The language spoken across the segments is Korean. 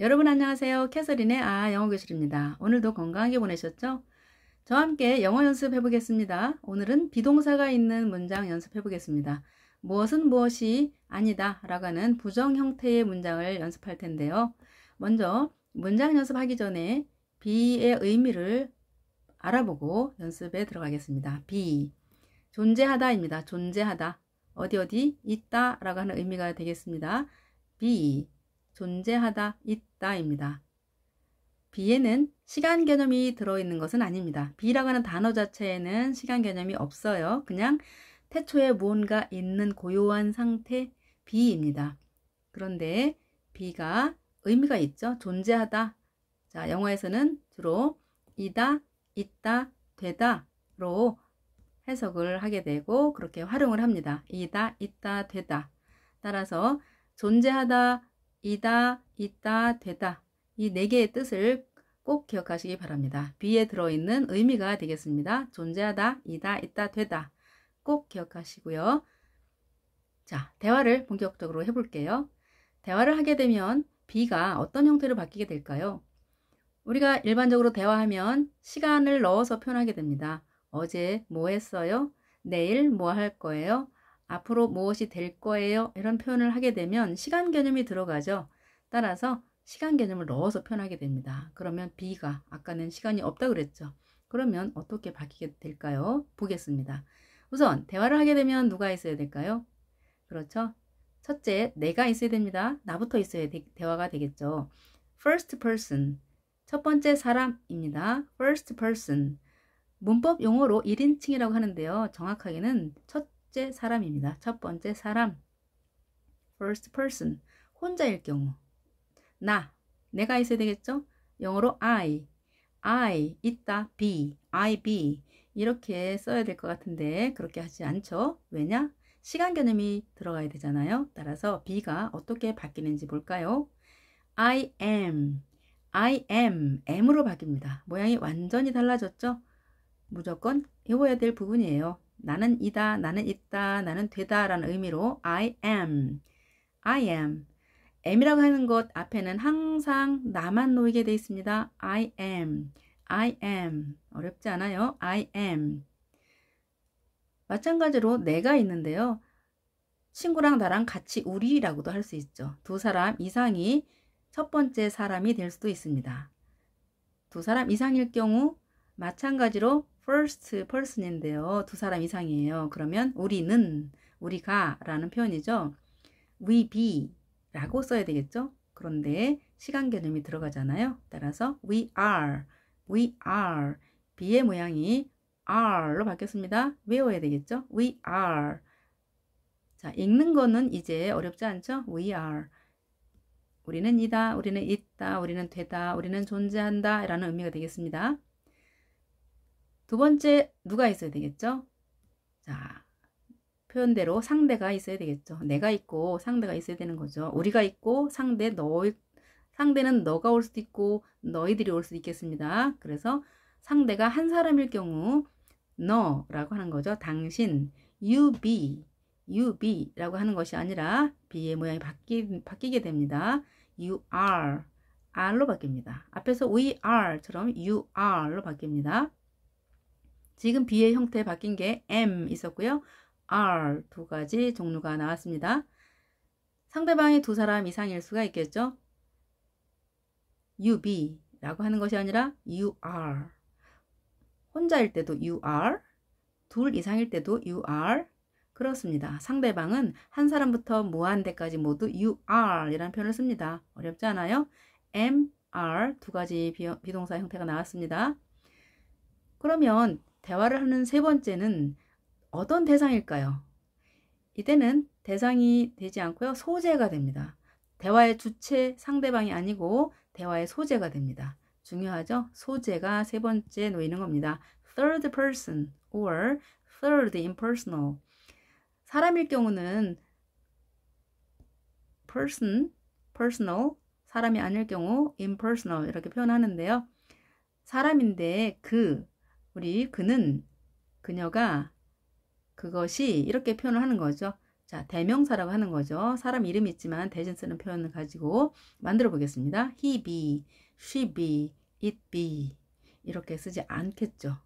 여러분 안녕하세요. 캐서린의 아 영어 교실입니다. 오늘도 건강하게 보내셨죠? 저와 함께 영어 연습해 보겠습니다. 오늘은 비동사가 있는 문장 연습해 보겠습니다. 무엇은 무엇이 아니다 라고 하는 부정 형태의 문장을 연습할 텐데요. 먼저 문장 연습하기 전에 be의 의미를 알아보고 연습에 들어가겠습니다. be 존재하다입니다. 존재하다. 어디 어디 있다 라고 하는 의미가 되겠습니다. be 존재하다, 있다입니다. 비에는 시간 개념이 들어있는 것은 아닙니다. 비라고 하는 단어 자체에는 시간 개념이 없어요. 그냥 태초에 무언가 있는 고요한 상태 비입니다. 그런데 비가 의미가 있죠. 존재하다. 자, 영어에서는 주로 이다, 있다, 되다로 해석을 하게 되고 그렇게 활용을 합니다. 이다, 있다, 되다. 따라서 존재하다, 이다, 있다, 되다 이 네 개의 뜻을 꼭 기억하시기 바랍니다. 비에 들어있는 의미가 되겠습니다. 존재하다, 이다, 있다, 되다 꼭 기억하시고요. 자, 대화를 본격적으로 해볼게요. 대화를 하게 되면 비가 어떤 형태로 바뀌게 될까요? 우리가 일반적으로 대화하면 시간을 넣어서 표현하게 됩니다. 어제 뭐 했어요? 내일 뭐 할 거예요? 앞으로 무엇이 될 거예요? 이런 표현을 하게 되면 시간 개념이 들어가죠. 따라서 시간 개념을 넣어서 표현하게 됩니다. 그러면 B가 아까는 시간이 없다 그랬죠. 그러면 어떻게 바뀌게 될까요? 보겠습니다. 우선 대화를 하게 되면 누가 있어야 될까요? 그렇죠. 첫째, 내가 있어야 됩니다. 나부터 있어야 대, 대화가 되겠죠. First person, 첫 번째 사람입니다. First person, 문법 용어로 1인칭이라고 하는데요. 정확하게는 첫 번째 사람입니다. 첫 번째 사람. first person. 혼자일 경우. 나. 내가 있어야 되겠죠? 영어로 I. I, 있다, be, I be. 이렇게 써야 될 것 같은데 그렇게 하지 않죠? 왜냐? 시간 개념이 들어가야 되잖아요. 따라서 be가 어떻게 바뀌는지 볼까요? I am, I am, m 으로 바뀝니다. 모양이 완전히 달라졌죠? 무조건 해워야될 부분이에요. 나는 이다, 나는 있다, 나는 되다 라는 의미로 I am, I am. am이라고 하는 것 앞에는 항상 나만 놓이게 되어 있습니다. I am, I am. 어렵지 않아요? I am. 마찬가지로 내가 있는데요. 친구랑 나랑 같이 우리라고도 할 수 있죠. 두 사람 이상이 첫 번째 사람이 될 수도 있습니다. 두 사람 이상일 경우 마찬가지로 first person인데요. 두 사람 이상이에요. 그러면 우리는 우리가 라는 표현이죠. we be 라고 써야 되겠죠. 그런데 시간 개념이 들어가잖아요. 따라서 we are, we are, be의 모양이 are로 바뀌었습니다. 외워야 되겠죠. we are. 자, 읽는 거는 이제 어렵지 않죠. we are. 우리는 이다, 우리는 있다, 우리는 되다, 우리는 존재한다 라는 의미가 되겠습니다. 두 번째 누가 있어야 되겠죠? 자, 표현대로 상대가 있어야 되겠죠. 내가 있고 상대가 있어야 되는 거죠. 우리가 있고 상대 너 상대는 너가 올 수도 있고 너희들이 올 수도 있겠습니다. 그래서 상대가 한 사람일 경우 너라고 하는 거죠. 당신, you be, you be라고 하는 것이 아니라 be의 모양이 바뀌, 바뀌게 됩니다. you are, r로 바뀝니다. 앞에서 we are처럼 you are로 바뀝니다. 지금 B의 형태 바뀐 게 M 있었고요. R 두 가지 종류가 나왔습니다. 상대방이 두 사람 이상일 수가 있겠죠. u b 라고 하는 것이 아니라 u r 혼자일 때도 u r 둘 이상일 때도 u r 그렇습니다. 상대방은 한 사람부터 무한대까지 모두 u r 이라는 표현을 씁니다. 어렵지 않아요? M, R 두 가지 비동사 형태가 나왔습니다. 그러면 대화를 하는 세 번째는 어떤 대상일까요? 이때는 대상이 되지 않고요. 소재가 됩니다. 대화의 주체 상대방이 아니고 대화의 소재가 됩니다. 중요하죠? 소재가 세 번째 놓이는 겁니다. third person or third impersonal. 사람일 경우는 person, personal, 사람이 아닐 경우 impersonal 이렇게 표현하는데요. 사람인데 그 우리 그는 그녀가 그것이 이렇게 표현을 하는 거죠. 자, 대명사라고 하는 거죠. 사람 이름이 있지만 대신 쓰는 표현을 가지고 만들어 보겠습니다. he be, she be, it be 이렇게 쓰지 않겠죠.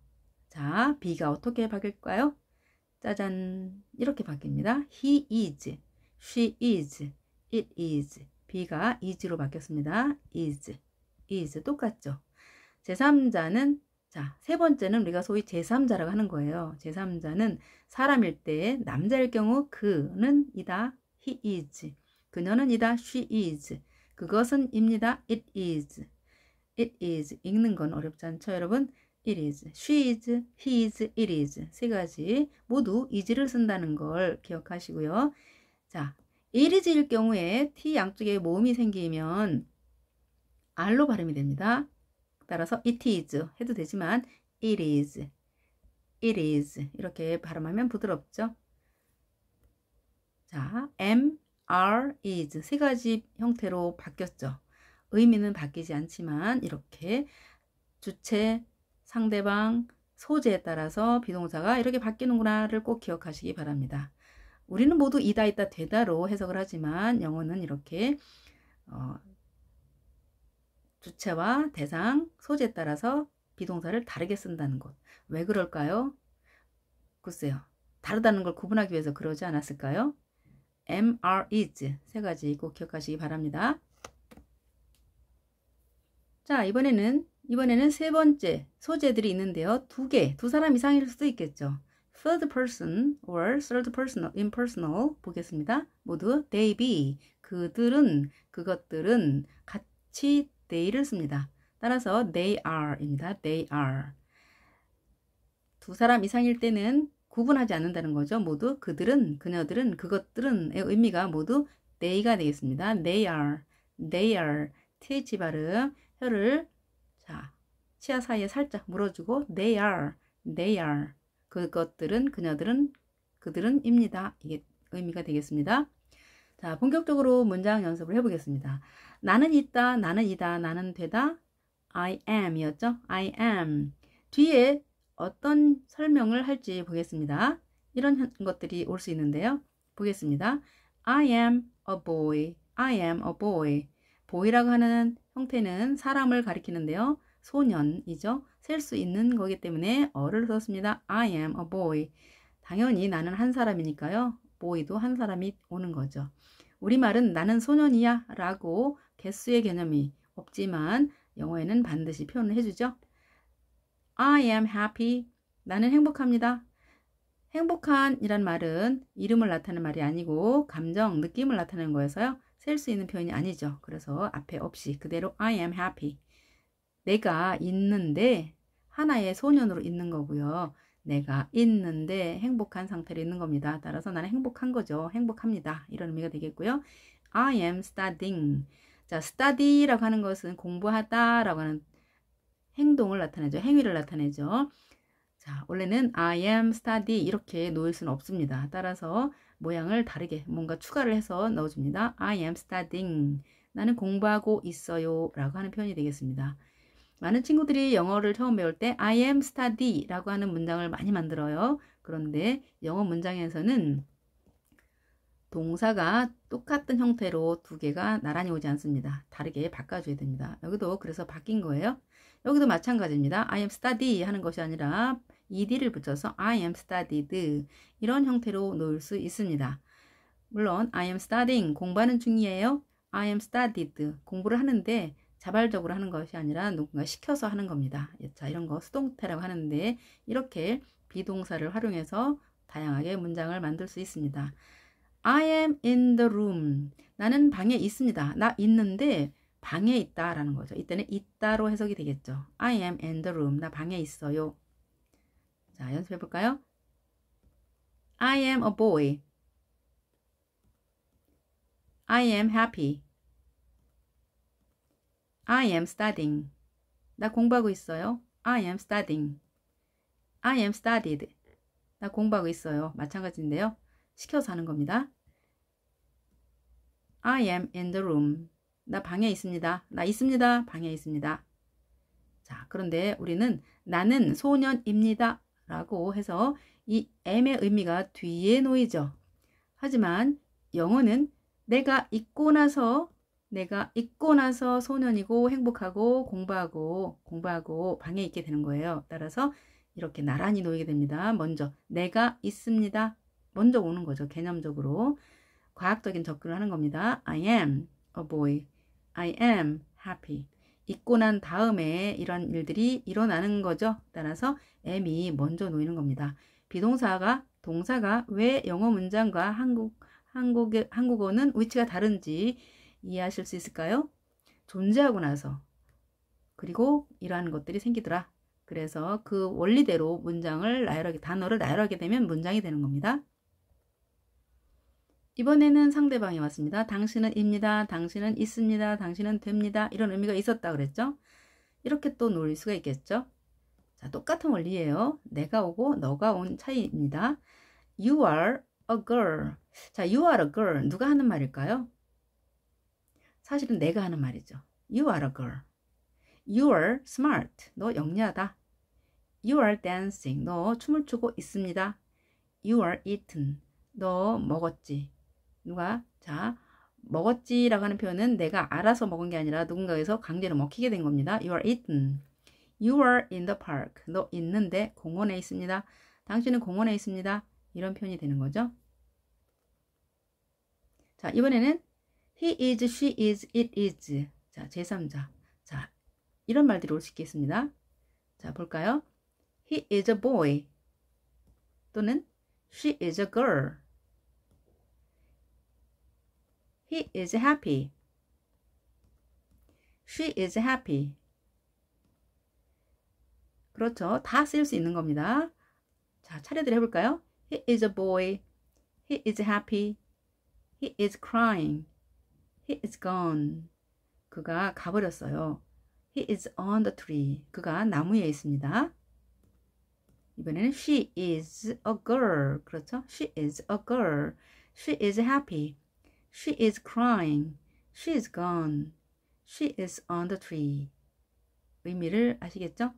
자, be가 어떻게 바뀔까요? 짜잔 이렇게 바뀝니다. he is, she is, it is be가 is로 바뀌었습니다. is, is 똑같죠. 제3자는 자, 세 번째는 우리가 소위 제3자라고 하는 거예요. 제3자는 사람일 때 남자일 경우 그는 이다, he is. 그녀는 이다, she is. 그것은 입니다, it is. it is. 읽는 건 어렵지 않죠, 여러분? it is, she is, he is, it is. 세 가지 모두 is를 쓴다는 걸 기억하시고요. 자, it is일 경우에 t 양쪽에 모음이 생기면 r로 발음이 됩니다. 따라서 it is 해도 되지만 it is, it is 이렇게 발음하면 부드럽죠. 자, m r is 세 가지 형태로 바뀌었죠. 의미는 바뀌지 않지만 이렇게 주체, 상대방, 소재에 따라서 비동사가 이렇게 바뀌는구나를 꼭 기억하시기 바랍니다. 우리는 모두 이다 있다 되다로 해석을 하지만 영어는 이렇게 어, 주체와 대상, 소재에 따라서 비동사를 다르게 쓴다는 것. 왜 그럴까요? 글쎄요. 다르다는 걸 구분하기 위해서 그러지 않았을까요? MR is 세 가지 꼭 기억하시기 바랍니다. 자, 이번에는 이번에는 세 번째 소재들이 있는데요. 두 개, 두 사람 이상일 수도 있겠죠. third person or third person impersonal 보겠습니다. 모두 they be 그들은 그것들은 같이 they를 씁니다. 따라서 they are입니다. they are. 두 사람 이상일 때는 구분하지 않는다는 거죠. 모두 그들은, 그녀들은, 그것들은의 의미가 모두 they가 되겠습니다. they are, they are, th 발음, 혀를 자 치아 사이에 살짝 물어주고 they are, they are, 그것들은, 그녀들은, 그들은입니다. 이게 의미가 되겠습니다. 자, 본격적으로 문장 연습을 해보겠습니다. 나는 있다, 나는 이다, 나는 되다, I am 이었죠? I am. 뒤에 어떤 설명을 할지 보겠습니다. 이런 것들이 올 수 있는데요. 보겠습니다. I am a boy. I am a boy. boy라고 하는 형태는 사람을 가리키는데요. 소년이죠. 셀 수 있는 거기 때문에 어를 썼습니다. I am a boy. 당연히 나는 한 사람이니까요. boy도 한 사람이 오는 거죠. 우리말은 나는 소년이야 라고 개수의 개념이 없지만 영어에는 반드시 표현을 해주죠. I am happy. 나는 행복합니다. 행복한이란 말은 이름을 나타내는 말이 아니고 감정, 느낌을 나타내는 거여서요. 셀 수 있는 표현이 아니죠. 그래서 앞에 없이 그대로 I am happy. 내가 있는데 하나의 소년으로 있는 거고요. 내가 있는데 행복한 상태로 있는 겁니다. 따라서 나는 행복한 거죠. 행복합니다. 이런 의미가 되겠고요. I am studying. 자, study라고 하는 것은 공부하다라고 하는 행동을 나타내죠. 행위를 나타내죠. 자, 원래는 I am study 이렇게 놓을 수는 없습니다. 따라서 모양을 다르게 뭔가 추가를 해서 넣어줍니다. I am studying. 나는 공부하고 있어요. 라고 하는 표현이 되겠습니다. 많은 친구들이 영어를 처음 배울 때 I am study 라고 하는 문장을 많이 만들어요. 그런데 영어 문장에서는 동사가 똑같은 형태로 두 개가 나란히 오지 않습니다. 다르게 바꿔줘야 됩니다. 여기도 그래서 바뀐 거예요. 여기도 마찬가지입니다. I am study 하는 것이 아니라 ed를 붙여서 I am studied 이런 형태로 놓을 수 있습니다. 물론 I am studying 공부하는 중이에요. I am studied 공부를 하는데 자발적으로 하는 것이 아니라 누군가 시켜서 하는 겁니다. 자 이런 거 수동태라고 하는데 이렇게 비동사를 활용해서 다양하게 문장을 만들 수 있습니다. I am in the room. 나는 방에 있습니다. 나 있는데 방에 있다라는 거죠. 이때는 있다로 해석이 되겠죠. I am in the room. 나 방에 있어요. 자, 연습해 볼까요? I am a boy. I am happy. I am studying. 나 공부하고 있어요. I am studying. I am studied. 나 공부하고 있어요. 마찬가지인데요. 시켜서 하는 겁니다. I am in the room. 나 방에 있습니다. 나 있습니다. 방에 있습니다. 자, 그런데 우리는 나는 소년입니다. 라고 해서 이 am의 의미가 뒤에 놓이죠. 하지만 영어는 내가 있고 나서 내가 있고 나서 소년이고 행복하고 공부하고 공부하고 방에 있게 되는 거예요. 따라서 이렇게 나란히 놓이게 됩니다. 먼저 내가 있습니다. 먼저 오는 거죠. 개념적으로. 과학적인 접근을 하는 겁니다. I am a boy. I am happy. 잊고난 다음에 이런 일들이 일어나는 거죠. 따라서 am이 먼저 놓이는 겁니다. 비동사가 동사가 왜 영어 문장과 한국 한국 한국어는 위치가 다른지 이해하실 수 있을까요? 존재하고 나서 그리고 이러한 것들이 생기더라. 그래서 그 원리대로 문장을 나열하게 단어를 나열하게 되면 문장이 되는 겁니다. 이번에는 상대방이 왔습니다. 당신은 입니다. 당신은 있습니다. 당신은 됩니다. 이런 의미가 있었다 그랬죠? 이렇게 또 놀릴 수가 있겠죠? 자, 똑같은 원리예요. 내가 오고 너가 온 차이입니다. You are a girl. 자, you are a girl. 누가 하는 말일까요? 사실은 내가 하는 말이죠. You are a girl. You are smart. 너 영리하다. You are dancing. 너 춤을 추고 있습니다. You are eaten. 너 먹었지. 누가 자 먹었지라고 하는 표현은 내가 알아서 먹은 게 아니라 누군가에서 강제로 먹히게 된 겁니다. You are eaten. You are in the park. 너 있는데 공원에 있습니다. 당신은 공원에 있습니다. 이런 표현이 되는 거죠. 자 이번에는 he is, she is, it is. 자 제3자. 자 이런 말들이 올 수 있겠습니다. 자 볼까요? He is a boy 또는 she is a girl. He is happy. She is happy. 그렇죠. 다 쓰일 수 있는 겁니다. 자, 차례대로 해볼까요? He is a boy. He is happy. He is crying. He is gone. 그가 가버렸어요. He is on the tree. 그가 나무에 있습니다. 이번에는 she is a girl. 그렇죠? She is a girl. She is happy. She is crying. She is gone. She is on the tree. 의미를 아시겠죠?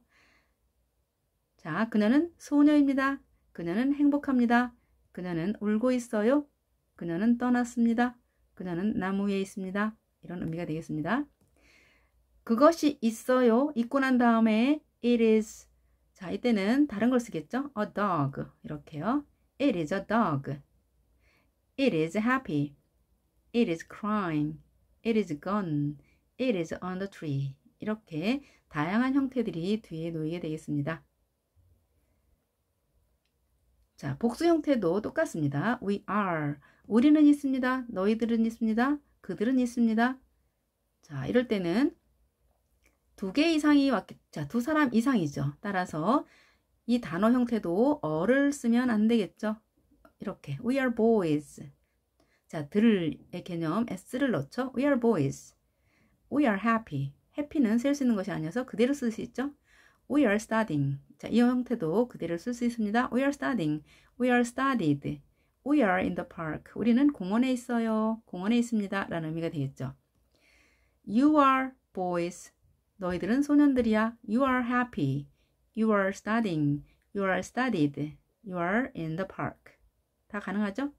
자, 그녀는 소녀입니다. 그녀는 행복합니다. 그녀는 울고 있어요. 그녀는 떠났습니다. 그녀는 나무 위에 있습니다. 이런 의미가 되겠습니다. 그것이 있어요. 있고 난 다음에 it is 자 이때는 다른 걸 쓰겠죠. a dog 이렇게요. it is a dog. it is happy. it is crime, it is gun, it is on the tree 이렇게 다양한 형태들이 뒤에 놓이게 되겠습니다. 자, 복수 형태도 똑같습니다. We are. 우리는 있습니다. 너희들은 있습니다. 그들은 있습니다. 자, 이럴 때는 두 개 이상이 왔겠, 자, 두 사람 이상이죠. 따라서 이 단어 형태도 어를 쓰면 안 되겠죠. 이렇게. We are boys. 자, 들의 개념 s를 넣죠. We are boys. We are happy. happy는 쓸 수 있는 것이 아니어서 그대로 쓸 수 있죠. We are studying. 자, 이 형태도 그대로 쓸 수 있습니다. We are studying. We are studied. We are in the park. 우리는 공원에 있어요. 공원에 있습니다. 라는 의미가 되겠죠. You are boys. 너희들은 소년들이야. You are happy. You are studying. You are studied. You are in the park. 다 가능하죠?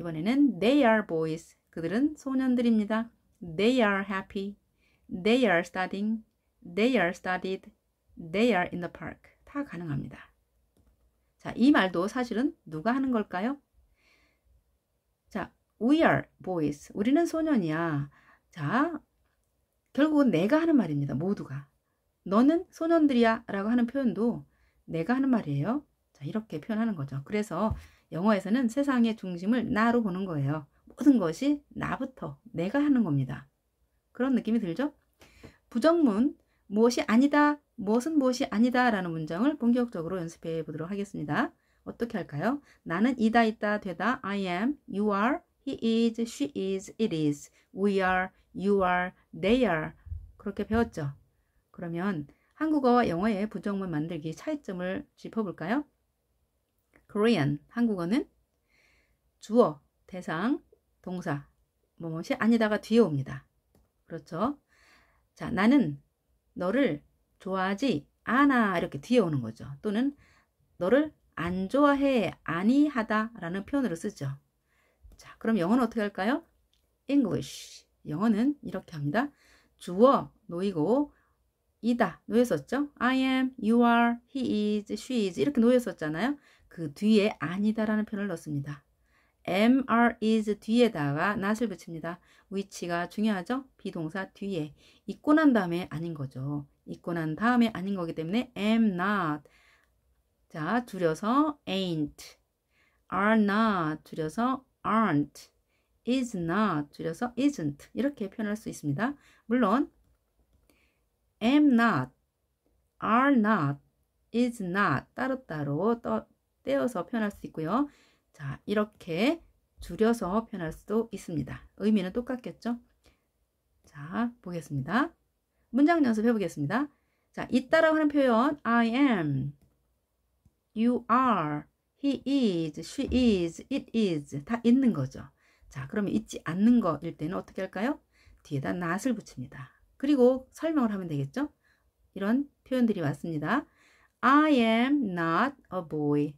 이번에는 they are boys. 그들은 소년들입니다. They are happy. They are studying. They are studied. They are in the park. 다 가능합니다. 자, 이 말도 사실은 누가 하는 걸까요? 자, we are boys. 우리는 소년이야. 자, 결국은 내가 하는 말입니다. 모두가. 너는 소년들이야 라고 하는 표현도 내가 하는 말이에요. 자, 이렇게 표현하는 거죠. 그래서 영어에서는 세상의 중심을 나로 보는 거예요. 모든 것이 나부터 내가 하는 겁니다. 그런 느낌이 들죠? 부정문 무엇이 아니다, 무엇은 무엇이 아니다 라는 문장을 본격적으로 연습해 보도록 하겠습니다. 어떻게 할까요? 나는 이다 있다 되다 I am, you are, he is, she is, it is, we are, you are, they are 그렇게 배웠죠. 그러면 한국어와 영어의 부정문 만들기 차이점을 짚어볼까요? Korean 한국어는 주어, 대상, 동사 뭐뭐시 아니다가 뒤에 옵니다. 그렇죠? 자, 나는 너를 좋아하지 않아 이렇게 뒤에 오는 거죠. 또는 너를 안 좋아해 아니하다라는 표현으로 쓰죠. 자, 그럼 영어는 어떻게 할까요? English 영어는 이렇게 합니다. 주어 노이고 이다 노였었죠 I am, you are, he is, she is 이렇게 노였었잖아요 그 뒤에 아니다라는 표현을 넣습니다. MR is 뒤에다가 not을 붙입니다. 위치가 중요하죠? 비동사 뒤에. 있고 난 다음에 아닌 거죠. 있고 난 다음에 아닌 거기 때문에 am not. 자, 줄여서 ain't. are not. 줄여서 aren't. is not. 줄여서 isn't. 이렇게 표현할 수 있습니다. 물론, am not, are not, is not 따로따로 떼어서 표현할 수 있고요. 자, 이렇게 줄여서 표현할 수도 있습니다. 의미는 똑같겠죠? 자, 보겠습니다. 문장 연습해 보겠습니다. 자, 있다라고 하는 표현 I am, you are, he is, she is, it is 다 있는 거죠. 자, 그러면 있지 않는 거일 때는 어떻게 할까요? 뒤에다 not을 붙입니다. 그리고 설명을 하면 되겠죠? 이런 표현들이 왔습니다. I am not a boy.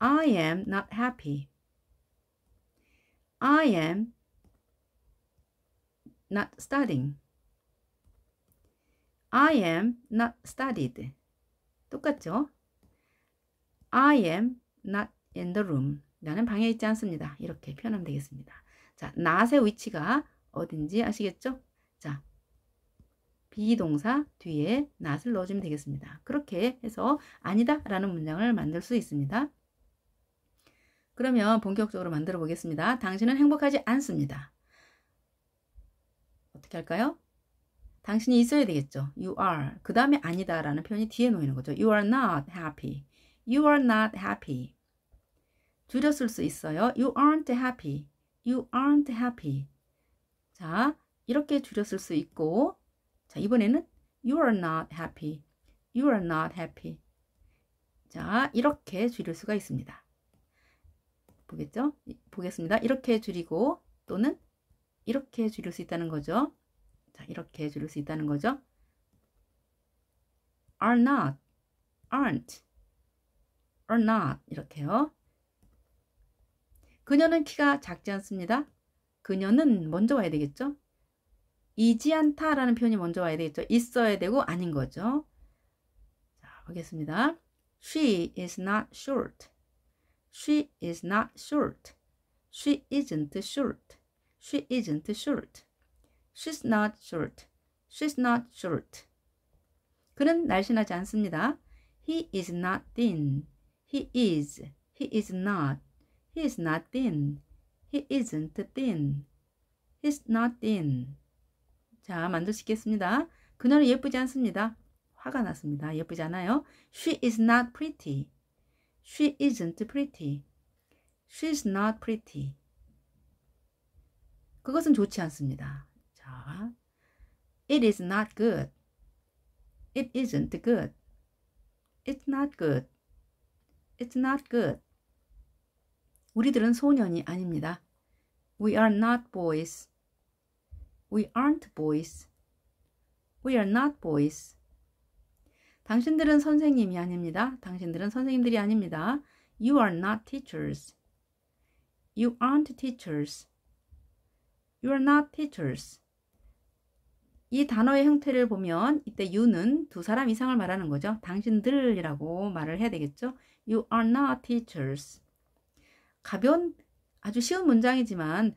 I am not happy. I am not studying. I am not studied. 똑같죠? I am not in the room. 나는 방에 있지 않습니다. 이렇게 표현하면 되겠습니다. 자, not의 위치가 어딘지 아시겠죠? 자, 비동사 뒤에 not을 넣어주면 되겠습니다. 그렇게 해서 아니다 라는 문장을 만들 수 있습니다. 그러면 본격적으로 만들어 보겠습니다. 당신은 행복하지 않습니다. 어떻게 할까요? 당신이 있어야 되겠죠. You are. 그 다음에 아니다 라는 표현이 뒤에 놓이는 거죠. You are not happy. You are not happy. 줄였을수 있어요. You aren't happy. You aren't happy. 자, 이렇게 줄였을수 있고 자, 이번에는 You are not happy. You are not happy. 자, 이렇게 줄일 수가 있습니다. 보겠죠? 보겠습니다. 이렇게 줄이고 또는 이렇게 줄일 수 있다는 거죠. 자, 이렇게 줄일 수 있다는 거죠. are not, aren't, are not 이렇게요. 그녀는 키가 작지 않습니다. 그녀는 먼저 와야 되겠죠. 이지 않다라는 표현이 먼저 와야 되겠죠. 있어야 되고 아닌 거죠. 자, 보겠습니다. She is not short. She is not short. She isn't short. She isn't short. She's not short. She's not short. 그는 날씬하지 않습니다. He is not thin. He is. He is not. He is not thin. He isn't thin. He's not thin. 자, 만드시겠습니다. 그녀는 예쁘지 않습니다. 화가 났습니다. 예쁘지 않아요. She is not pretty. She isn't pretty. She's not pretty. 그것은 좋지 않습니다. 자, It is not good. It isn't good. It's not good. It's not good. 우리들은 소년이 아닙니다. We are not boys. We aren't boys. We are not boys. 당신들은 선생님이 아닙니다. 당신들은 선생님들이 아닙니다. You are not teachers. You aren't teachers. You are not teachers. 이 단어의 형태를 보면 이때 you는 두 사람 이상을 말하는 거죠. 당신들이라고 말을 해야 되겠죠. You are not teachers. 가벼운 아주 쉬운 문장이지만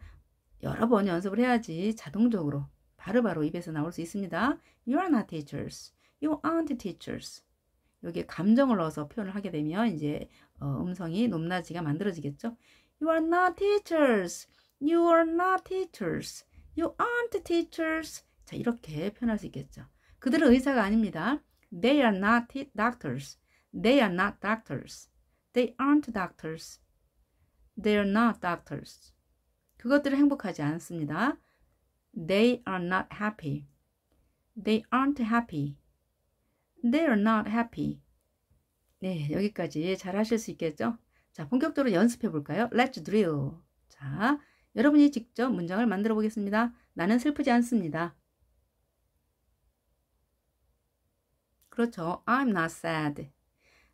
여러 번 연습을 해야지 자동적으로 바로바로 바로 입에서 나올 수 있습니다. You are not teachers. you aren't teachers. 여기에 감정을 넣어서 표현을 하게 되면 이제 어, 음성이 높낮이가 만들어지겠죠. You are not teachers. You are not teachers. You aren't teachers. 자 이렇게 표현할 수 있겠죠. 그들은 의사가 아닙니다. They are not doctors. They are not doctors. They aren't doctors. They are not doctors. 그것들은 행복하지 않습니다. They are not happy. They aren't happy. They're not happy. 네, 여기까지 예, 잘 하실 수 있겠죠? 자, 본격적으로 연습해 볼까요? Let's drill. 자, 여러분이 직접 문장을 만들어 보겠습니다. 나는 슬프지 않습니다. 그렇죠. I'm not sad.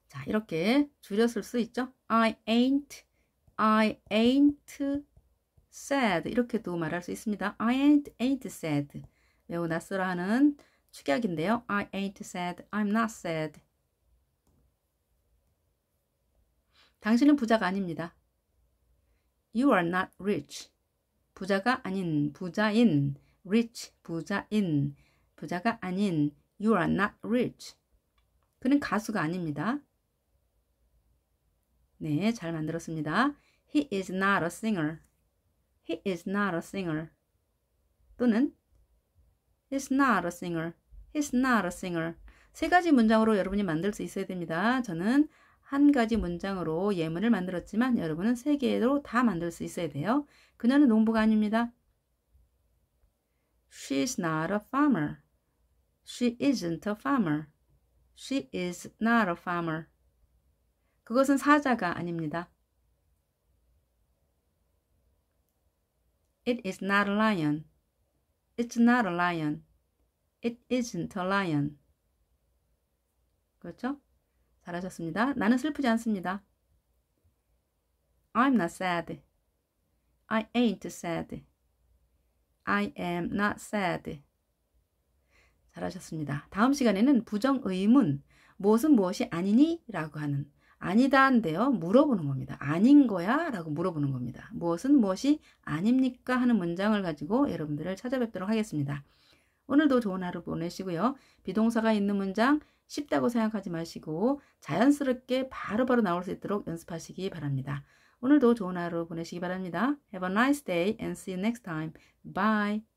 자, 이렇게 줄였을 수 있죠. I ain't, I ain't sad. 이렇게도 말할 수 있습니다. I ain't, ain't sad. 매우 낯설어하는 축약인데요. I ain't sad. I'm not sad. 당신은 부자가 아닙니다. You are not rich. 부자가 아닌, 부자인, rich, 부자인, 부자가 아닌, you are not rich. 그는 가수가 아닙니다. 네, 잘 만들었습니다. He is not a singer. He is not a singer. 또는 He's not a singer. He's not a singer. 세 가지 문장으로 여러분이 만들 수 있어야 됩니다. 저는 한 가지 문장으로 예문을 만들었지만 여러분은 세 개로 다 만들 수 있어야 돼요. 그녀는 농부가 아닙니다. She's not a farmer. She isn't a farmer. She is not a farmer. 그것은 사자가 아닙니다. It is not a lion. It's not a lion. It isn't a lion. 그렇죠? 잘하셨습니다. 나는 슬프지 않습니다. I'm not sad. I ain't sad. I am not sad. 잘하셨습니다. 다음 시간에는 부정의문, 무엇은 무엇이 아니니? 라고 하는 아니다인데요. 물어보는 겁니다. 아닌 거야? 라고 물어보는 겁니다. 무엇은 무엇이 아닙니까? 하는 문장을 가지고 여러분들을 찾아뵙도록 하겠습니다. 오늘도 좋은 하루 보내시고요. 비동사가 있는 문장 쉽다고 생각하지 마시고 자연스럽게 바로바로 바로 나올 수 있도록 연습하시기 바랍니다. 오늘도 좋은 하루 보내시기 바랍니다. Have a nice day and see you next time. Bye.